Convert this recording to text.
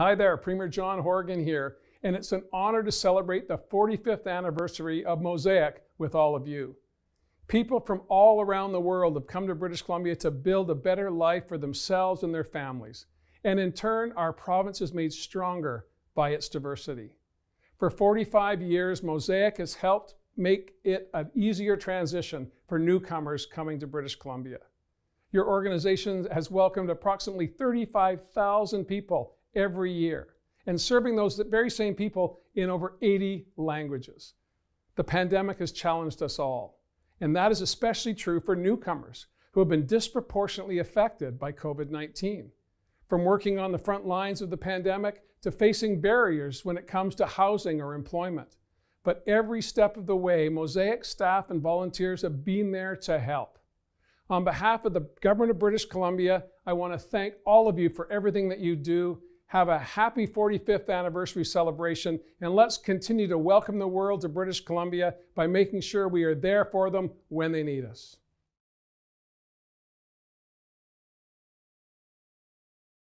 Hi there, Premier John Horgan here, and it's an honor to celebrate the 45th anniversary of Mosaic with all of you. People from all around the world have come to British Columbia to build a better life for themselves and their families, and in turn, our province is made stronger by its diversity. For 45 years, Mosaic has helped make it an easier transition for newcomers coming to British Columbia. Your organization has welcomed approximately 35,000 people every year and serving those very same people in over 80 languages. The pandemic has challenged us all, and that is especially true for newcomers who have been disproportionately affected by COVID 19. From working on the front lines of the pandemic to facing barriers when it comes to housing or employment. But every step of the way, Mosaic staff and volunteers have been there to help. On behalf of the Government of British Columbia, I want to thank all of you for everything that you do have a happy 45th anniversary celebration, and let's continue to welcome the world to British Columbia by making sure we are there for them when they need us.